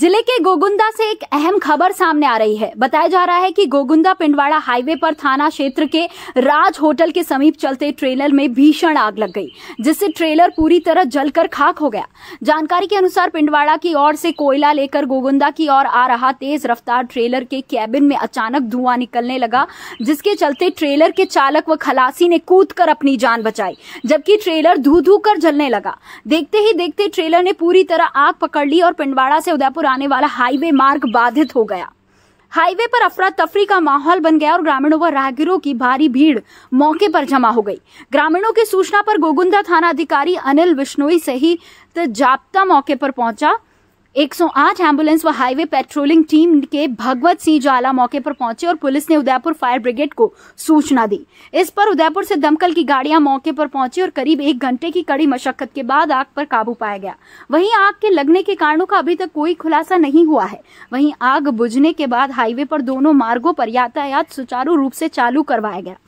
जिले के गोगुंदा से एक अहम खबर सामने आ रही है बताया जा रहा है कि गोगुंदा पिंडवाड़ा हाईवे पर थाना क्षेत्र के राज होटल के समीप चलते ट्रेलर में भीषण आग लग गई जिससे ट्रेलर पूरी तरह जलकर खाक हो गया जानकारी के अनुसार पिंडवाड़ा की ओर से कोयला लेकर गोगुंदा की ओर आ रहा तेज रफ्तार ट्रेलर के कैबिन में अचानक धुआं निकलने लगा जिसके चलते ट्रेलर के चालक व खलासी ने कूद कर अपनी जान बचाई जबकि ट्रेलर धू धू कर जलने लगा देखते ही देखते ट्रेलर ने पूरी तरह आग पकड़ ली और पिंडवाड़ा से उदयपुर आने वाला हाईवे मार्ग बाधित हो गया हाईवे पर अफरा तफरी का माहौल बन गया और ग्रामीणों व राहगीरों की भारी भीड़ मौके पर जमा हो गई ग्रामीणों की सूचना पर गोगुंदा थाना अधिकारी अनिल विश्नोई सहित जाप्ता मौके पर पहुंचा 108 एम्बुलेंस व हाईवे पेट्रोलिंग टीम के भगवत सिंह ज्वाला मौके पर पहुंचे और पुलिस ने उदयपुर फायर ब्रिगेड को सूचना दी इस पर उदयपुर से दमकल की गाड़ियां मौके पर पहुंची और करीब एक घंटे की कड़ी मशक्कत के बाद आग पर काबू पाया गया वहीं आग के लगने के कारणों का अभी तक कोई खुलासा नहीं हुआ है वहीं आग बुझने के बाद हाईवे पर दोनों मार्गो पर यातायात सुचारू रूप से चालू करवाया गया